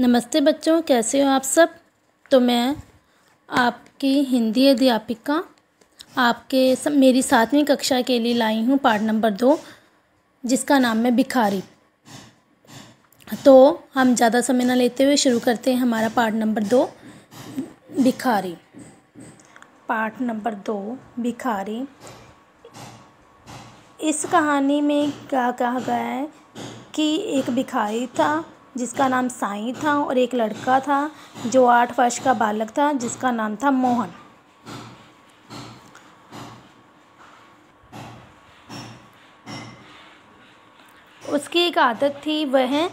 नमस्ते बच्चों कैसे हो आप सब तो मैं आपकी हिंदी अध्यापिका आपके सब मेरी सातवीं कक्षा के लिए लाई हूँ पार्ट नंबर दो जिसका नाम है भिखारी तो हम ज़्यादा समय ना लेते हुए शुरू करते हैं हमारा पार्ट नंबर दो भिखारी पार्ट नंबर दो भिखारी इस कहानी में क्या कहा गया है कि एक भिखारी था जिसका नाम साई था और एक लड़का था जो आठ वर्ष का बालक था जिसका नाम था मोहन उसकी एक आदत थी वह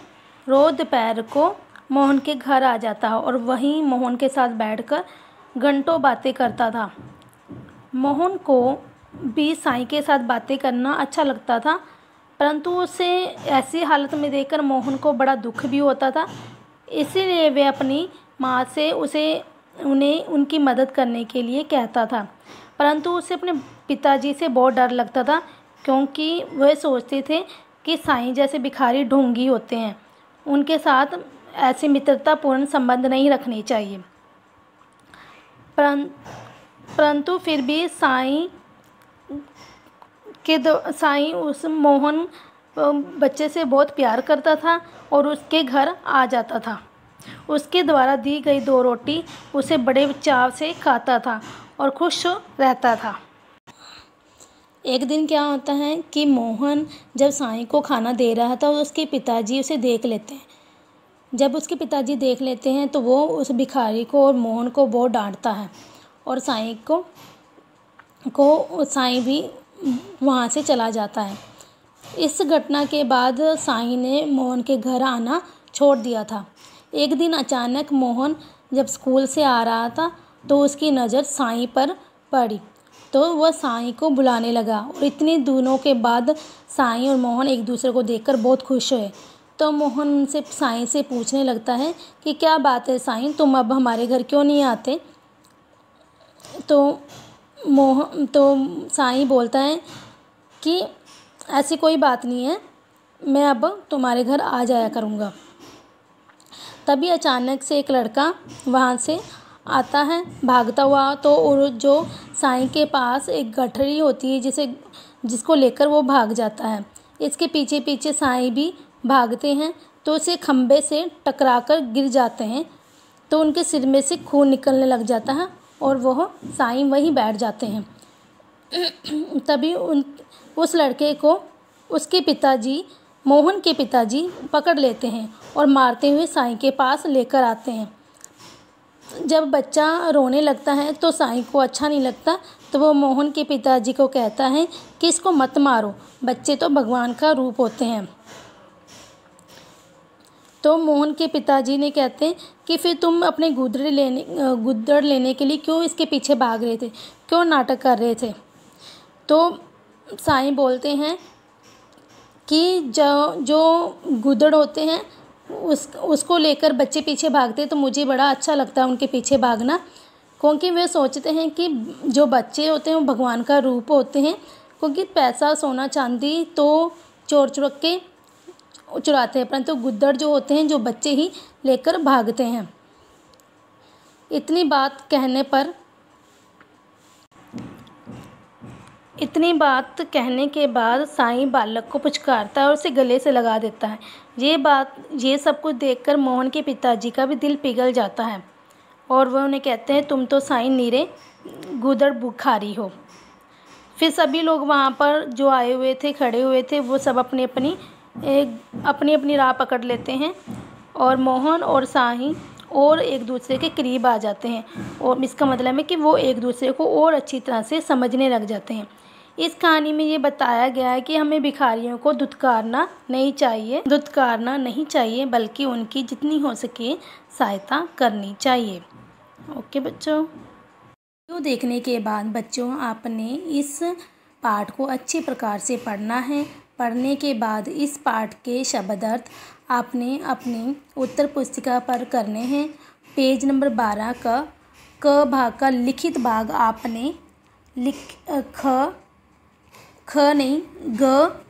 रोज दोपहर को मोहन के घर आ जाता और वहीं मोहन के साथ बैठकर घंटों बातें करता था मोहन को भी साई के साथ बातें करना अच्छा लगता था परंतु उसे ऐसी हालत में देखकर मोहन को बड़ा दुख भी होता था इसीलिए वे अपनी माँ से उसे उन्हें उनकी मदद करने के लिए कहता था परंतु उसे अपने पिताजी से बहुत डर लगता था क्योंकि वह सोचते थे कि साईं जैसे भिखारी ढोंगी होते हैं उनके साथ ऐसे मित्रतापूर्ण संबंध नहीं रखने चाहिए परंतु फिर भी साईं के साई उस मोहन बच्चे से बहुत प्यार करता था और उसके घर आ जाता था उसके द्वारा दी गई दो रोटी उसे बड़े चाव से खाता था और खुश रहता था एक दिन क्या होता है कि मोहन जब साईं को खाना दे रहा था तो उसके पिताजी उसे देख लेते हैं जब उसके पिताजी देख लेते हैं तो वो उस भिखारी को और मोहन को बहुत डांटता है और साईं को को साईं भी वहाँ से चला जाता है इस घटना के बाद साई ने मोहन के घर आना छोड़ दिया था एक दिन अचानक मोहन जब स्कूल से आ रहा था तो उसकी नज़र साई पर पड़ी तो वह साई को बुलाने लगा और इतने दिनों के बाद साई और मोहन एक दूसरे को देखकर बहुत खुश हुए तो मोहन उनसे साई से पूछने लगता है कि क्या बात है साई तुम अब हमारे घर क्यों नहीं आते तो मोह तो साईं बोलता है कि ऐसी कोई बात नहीं है मैं अब तुम्हारे घर आ जाया करूँगा तभी अचानक से एक लड़का वहाँ से आता है भागता हुआ तो और जो साईं के पास एक गठरी होती है जिसे जिसको लेकर वो भाग जाता है इसके पीछे पीछे साईं भी भागते हैं तो उसे खम्भे से टकरा कर गिर जाते हैं तो उनके सिर में से खून निकलने लग जाता है और वह साई वहीं बैठ जाते हैं तभी उन उस लड़के को उसके पिताजी मोहन के पिताजी पकड़ लेते हैं और मारते हुए साई के पास लेकर आते हैं जब बच्चा रोने लगता है तो साई को अच्छा नहीं लगता तो वो मोहन के पिताजी को कहता है कि इसको मत मारो बच्चे तो भगवान का रूप होते हैं तो मोहन के पिताजी ने कहते हैं कि फिर तुम अपने गुदड़े लेने गुदड़ लेने के लिए क्यों इसके पीछे भाग रहे थे क्यों नाटक कर रहे थे तो साई बोलते हैं कि जो जो गुदड़ होते हैं उस उसको लेकर बच्चे पीछे भागते तो मुझे बड़ा अच्छा लगता है उनके पीछे भागना क्योंकि वे सोचते हैं कि जो बच्चे होते हैं वो भगवान का रूप होते हैं क्योंकि पैसा सोना चांदी तो चोर चुरक के चुराते हैं परंतु गुद्दड़ जो होते हैं जो बच्चे ही लेकर भागते हैं इतनी बात कहने पर इतनी बात कहने के बाद साईं बालक को पुचकारता है और उसे गले से लगा देता है ये बात ये सब कुछ देखकर मोहन के पिताजी का भी दिल पिघल जाता है और वह उन्हें कहते हैं तुम तो साईं नीरे गुदड़ बुखारी हो फिर सभी लोग वहाँ पर जो आए हुए थे खड़े हुए थे वो सब अपनी अपनी एक अपनी अपनी राह पकड़ लेते हैं और मोहन और साहि और एक दूसरे के करीब आ जाते हैं और इसका मतलब है कि वो एक दूसरे को और अच्छी तरह से समझने लग जाते हैं इस कहानी में ये बताया गया है कि हमें भिखारियों को दुत्कारना नहीं चाहिए दुत्कारना नहीं चाहिए बल्कि उनकी जितनी हो सके सहायता करनी चाहिए ओके बच्चों वीडियो देखने के बाद बच्चों आपने इस पाठ को अच्छे प्रकार से पढ़ना है पढ़ने के बाद इस पाठ के शब्द अर्थ आपने अपनी उत्तर पुस्तिका पर करने हैं पेज नंबर बारह का क भाग का लिखित भाग आपने लिख ख ख नहीं ग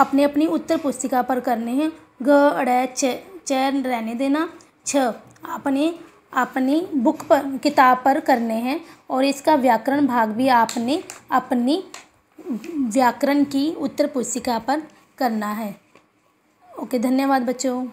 आपने अपनी उत्तर पुस्तिका पर करने हैं ग अड़ चैन रहने देना छ आपने अपनी बुक पर किताब पर करने हैं और इसका व्याकरण भाग भी आपने अपनी व्याकरण की उत्तर पुस्तिका पर करना है ओके धन्यवाद बच्चों